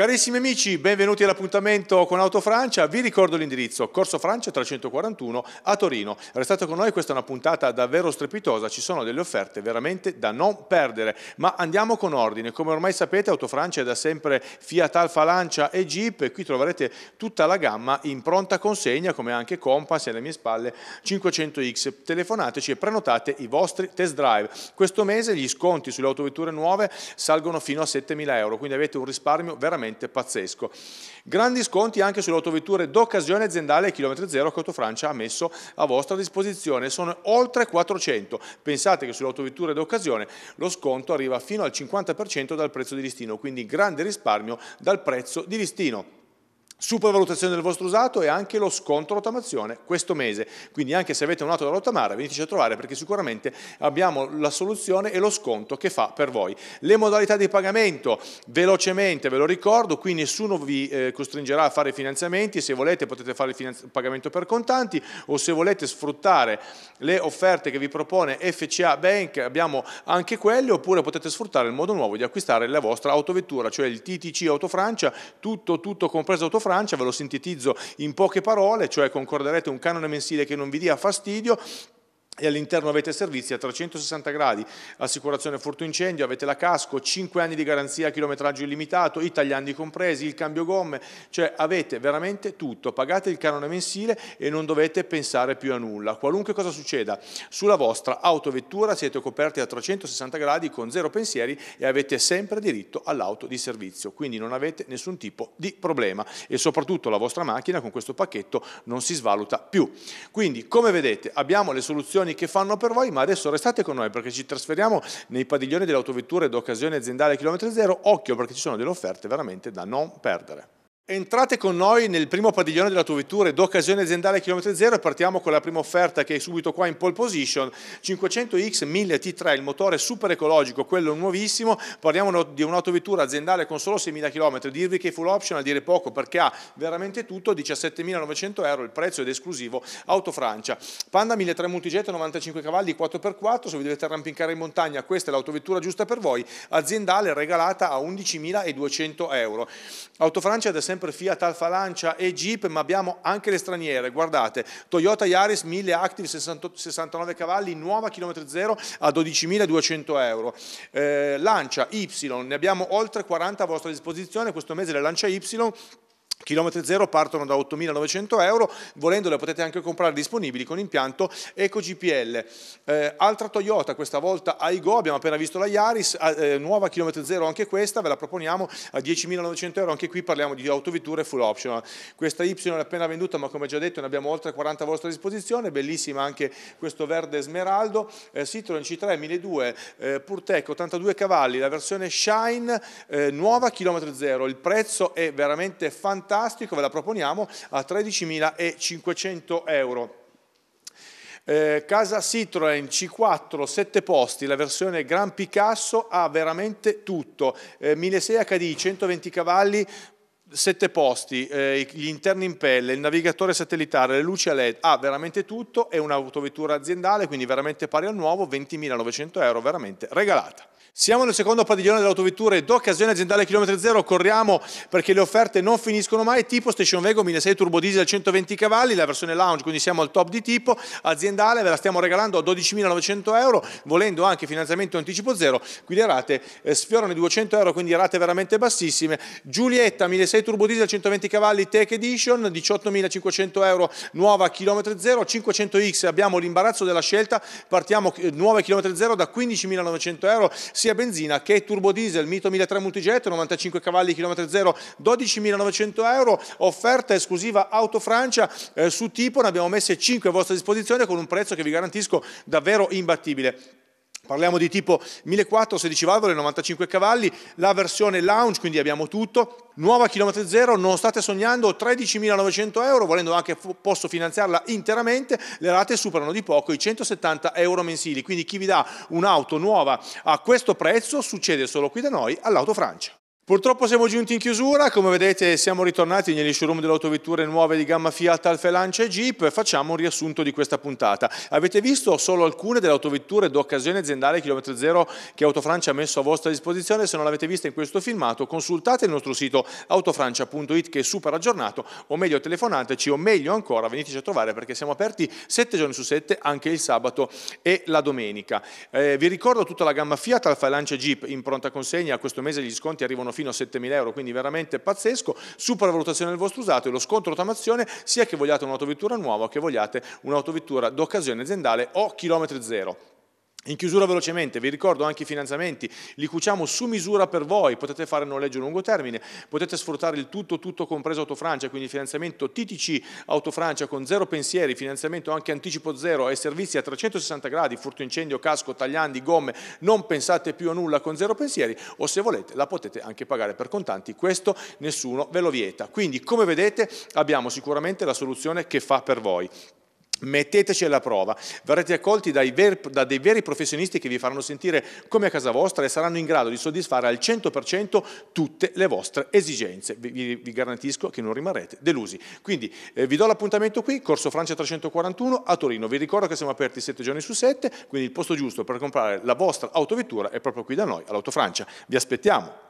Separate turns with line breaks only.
Carissimi amici, benvenuti all'appuntamento con Auto Francia. Vi ricordo l'indirizzo, Corso Francia 341 a Torino. Restate con noi, questa è una puntata davvero strepitosa, ci sono delle offerte veramente da non perdere. Ma andiamo con ordine, come ormai sapete Auto Francia è da sempre Fiat Alfa Lancia e Jeep e qui troverete tutta la gamma in pronta consegna come anche Compass e alle mie spalle 500X. Telefonateci e prenotate i vostri test drive. Questo mese gli sconti sulle autovetture nuove salgono fino a 7.000 euro, quindi avete un risparmio veramente veramente pazzesco. Grandi sconti anche sulle autovetture d'occasione aziendale e chilometri zero che Autofrancia ha messo a vostra disposizione, sono oltre 400. Pensate che sulle autovetture d'occasione lo sconto arriva fino al 50% dal prezzo di listino, quindi grande risparmio dal prezzo di listino. Supervalutazione del vostro usato e anche lo sconto rottamazione questo mese. Quindi anche se avete un auto da rottamare veniteci a trovare perché sicuramente abbiamo la soluzione e lo sconto che fa per voi. Le modalità di pagamento, velocemente ve lo ricordo, qui nessuno vi eh, costringerà a fare finanziamenti, se volete potete fare il pagamento per contanti o se volete sfruttare le offerte che vi propone FCA Bank abbiamo anche quelle oppure potete sfruttare il modo nuovo di acquistare la vostra autovettura, cioè il TTC Autofrancia, tutto, tutto compreso Autofrancia Francia, ve lo sintetizzo in poche parole, cioè concorderete un canone mensile che non vi dia fastidio, e all'interno avete servizi a 360 gradi, assicurazione furto incendio, avete la casco, 5 anni di garanzia a chilometraggio illimitato, i tagliandi compresi, il cambio gomme, cioè avete veramente tutto, pagate il canone mensile e non dovete pensare più a nulla. Qualunque cosa succeda sulla vostra autovettura siete coperti a 360 gradi con zero pensieri e avete sempre diritto all'auto di servizio, quindi non avete nessun tipo di problema e soprattutto la vostra macchina con questo pacchetto non si svaluta più. Quindi come vedete abbiamo le soluzioni azioni che fanno per voi, ma adesso restate con noi perché ci trasferiamo nei padiglioni delle autovetture d'occasione aziendale chilometro zero, occhio perché ci sono delle offerte veramente da non perdere. Entrate con noi nel primo padiglione della tua vettura ed occasione aziendale chilometro zero e partiamo con la prima offerta che è subito qua in pole position, 500X 1000 T3, il motore super ecologico, quello nuovissimo, parliamo di un'autovettura aziendale con solo 6.000 km, dirvi che è full option a dire poco perché ha veramente tutto, 17.900 euro, il prezzo ed esclusivo Auto Francia. Panda 1.300 multijet, 95 cavalli, 4x4, se vi dovete arrampicare in montagna questa è l'autovettura giusta per voi, aziendale regalata a 11.200 euro. Auto Francia da sempre sempre Fiat, Alfa Lancia e Jeep, ma abbiamo anche le straniere. Guardate, Toyota Yaris 1000 Active 69 cavalli, nuova chilometri zero a 12.200 euro. Eh, Lancia Y, ne abbiamo oltre 40 a vostra disposizione, questo mese la Lancia Y Chilometri zero partono da 8.900 euro, volendole potete anche comprare disponibili con impianto EcoGPL. Eh, altra Toyota, questa volta Aigo, abbiamo appena visto la Yaris, ah, eh, nuova chilometri zero anche questa, ve la proponiamo a 10.900 euro, anche qui parliamo di autovetture full optional. Questa Y è appena venduta ma come già detto ne abbiamo oltre 40 a vostra disposizione, bellissima anche questo verde smeraldo, eh, Citroen C3 1002, eh, Purtec 82 cavalli, la versione Shine, eh, nuova chilometri zero, il prezzo è veramente fantastico fantastico, ve la proponiamo a 13.500 euro. Eh, casa Citroen C4 7 posti, la versione Gran Picasso ha veramente tutto, eh, 1600 HD, 120 cavalli, 7 posti, eh, gli interni in pelle, il navigatore satellitare, le luci a LED, ha veramente tutto, è un'autovettura aziendale, quindi veramente pari al nuovo, 20.900 euro, veramente regalata. Siamo nel secondo padiglione dell'autovetture d'occasione aziendale chilometro zero, corriamo perché le offerte non finiscono mai, tipo Station Vego 1.6 Turbo Diesel 120 cavalli, la versione lounge, quindi siamo al top di tipo, aziendale ve la stiamo regalando a 12.900 euro, volendo anche finanziamento anticipo zero, qui le rate eh, sfiorano i 200 euro, quindi rate veramente bassissime. Giulietta 1.6 Turbo Diesel 120 cavalli Tech Edition, 18.500 euro, nuova chilometro zero, 500X abbiamo l'imbarazzo della scelta, partiamo eh, nuova chilometro zero da 15.900 euro, sia benzina che turbodiesel, mito 1003 multijet, 95 cavalli, chilometro zero, 12.900 euro, offerta esclusiva Auto Francia eh, su tipo, ne abbiamo messe 5 a vostra disposizione con un prezzo che vi garantisco davvero imbattibile. Parliamo di tipo 1400, 16 valvole, 95 cavalli, la versione lounge, quindi abbiamo tutto. Nuova chilometri zero, non state sognando, 13.900 euro, volendo anche posso finanziarla interamente, le rate superano di poco i 170 euro mensili, quindi chi vi dà un'auto nuova a questo prezzo succede solo qui da noi all'Auto Francia. Purtroppo siamo giunti in chiusura, come vedete siamo ritornati negli showroom delle autovetture nuove di gamma Fiat, Alfa Lancia e Jeep, facciamo un riassunto di questa puntata. Avete visto solo alcune delle autovetture d'occasione aziendale chilometro zero che Autofrancia ha messo a vostra disposizione, se non l'avete vista in questo filmato consultate il nostro sito autofrancia.it che è super aggiornato o meglio telefonateci o meglio ancora veniteci a trovare perché siamo aperti 7 giorni su 7 anche il sabato e la domenica. Eh, vi ricordo tutta la gamma Fiat, Alfa Lancia e Jeep in pronta consegna, questo mese gli sconti arrivano fino fino a 7.000 euro, quindi veramente pazzesco, supervalutazione del vostro usato e lo scontro rottamazione sia che vogliate un'autovettura nuova che vogliate un'autovettura d'occasione aziendale o chilometri zero. In chiusura velocemente, vi ricordo anche i finanziamenti, li cuciamo su misura per voi, potete fare noleggio a lungo termine, potete sfruttare il tutto, tutto compreso Autofrancia, quindi finanziamento TTC Autofrancia con zero pensieri, finanziamento anche anticipo zero e servizi a 360 gradi, furto incendio, casco, tagliandi, gomme, non pensate più a nulla con zero pensieri o se volete la potete anche pagare per contanti, questo nessuno ve lo vieta. Quindi come vedete abbiamo sicuramente la soluzione che fa per voi. Metteteci alla prova, verrete accolti ver, da dei veri professionisti che vi faranno sentire come a casa vostra e saranno in grado di soddisfare al 100% tutte le vostre esigenze. Vi, vi garantisco che non rimarrete delusi. Quindi eh, vi do l'appuntamento qui, Corso Francia 341 a Torino. Vi ricordo che siamo aperti 7 giorni su 7, quindi il posto giusto per comprare la vostra autovettura è proprio qui da noi, all'Autofrancia. Vi aspettiamo.